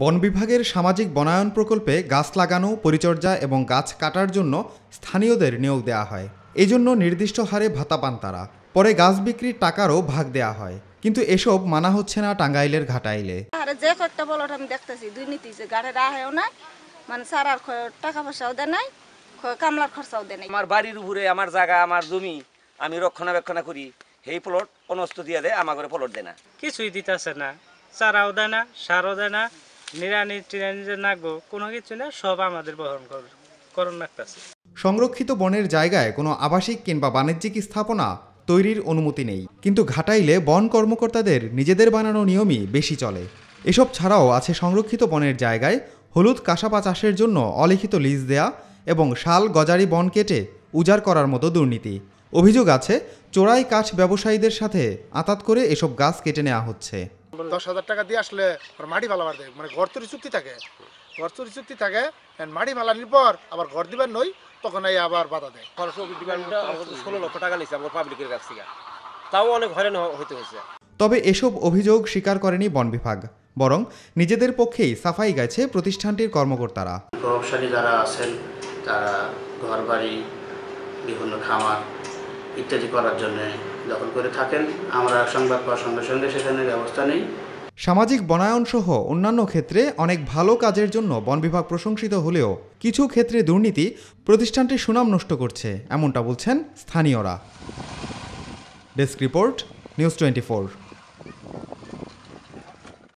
বন বিভাগের সামাজিক বনায়ন প্রকল্পে গাছ লাগানো পরিচর্যা এবং গাছ কাটার জন্য স্থানীয়দের নিয়োগ দেওয়া হয় এই জন্য নির্দিষ্ট হারে ভাতা পান তারা পরে গাছ বিক্রির টাকারও ভাগ দেওয়া হয় কিন্তু এসব মানা হচ্ছে না টাঙ্গাইলের ঘাটাইলে আরে যে কয়েকটা বলট আমি দেখতেছি দুর্নীতি যে গাড়ে রাহেও না মানে সারার টাকা পয়সাও দেয় নাই কামলার খরচাও দেয় নাই আমার বাড়ির উপরে আমার জায়গা আমার জমি আমি রক্ষণাবেক্ষণ করি এই প্লট অনস্ত দিয়ে দেয় আমার ঘরে প্লট দেয় না কিছুই দিতেছে না চারাও দেয় না সারও দেয় না নিরানি কোনো কিছু না সব আমাদের বহন সংরক্ষিত বনের জায়গায় কোনো আবাসিক কিংবা বাণিজ্যিক স্থাপনা তৈরির অনুমতি নেই কিন্তু ঘাটাইলে বন কর্মকর্তাদের নিজেদের বানানো নিয়মই বেশি চলে এসব ছাড়াও আছে সংরক্ষিত বনের জায়গায় হলুদ কাঁসাপা চাষের জন্য অলিখিত লিজ দেয়া এবং শাল গজারি বন কেটে উজাড় করার মতো দুর্নীতি অভিযোগ আছে চোরাই কাঠ ব্যবসায়ীদের সাথে আতাত করে এসব গাছ কেটে নেওয়া হচ্ছে দশ হাজার টাকা দিয়ে আসলে মাটি ভালো দেয় মানে ঘর তৈরি চুক্তি থাকে ঘর তৈরি চুক্তি থাকে মাটি ভালানির পর আবার ঘর দিবার নই তখন এই আবার বাধা দেয় ষোলো লক্ষ টাকা নিয়েছে আমার পাবলিকের কাছ থেকে তাও অনেক হয়রান হইতে হয়েছে তবে এসব অভিযোগ স্বীকার করেনি বন বিভাগ বরং নিজেদের পক্ষেই সাফাই গেছে প্রতিষ্ঠানটির কর্মকর্তারা প্রভাবশালী যারা আছেন তারা ঘর বাড়ি বিভিন্ন খামার ইত্যাদি করার জন্য দখল করে থাকেন আমরা সংবাদ পাওয়ার সঙ্গে সঙ্গে সেখানে ব্যবস্থা নেই সামাজিক বনায়ন সহ অন্যান্য ক্ষেত্রে অনেক ভালো কাজের জন্য বন বিভাগ প্রশংসিত হলেও কিছু ক্ষেত্রে দুর্নীতি প্রতিষ্ঠানটির সুনাম নষ্ট করছে এমনটা বলছেন স্থানীয়রা ডেস্ক রিপোর্ট নিউজ টোয়েন্টি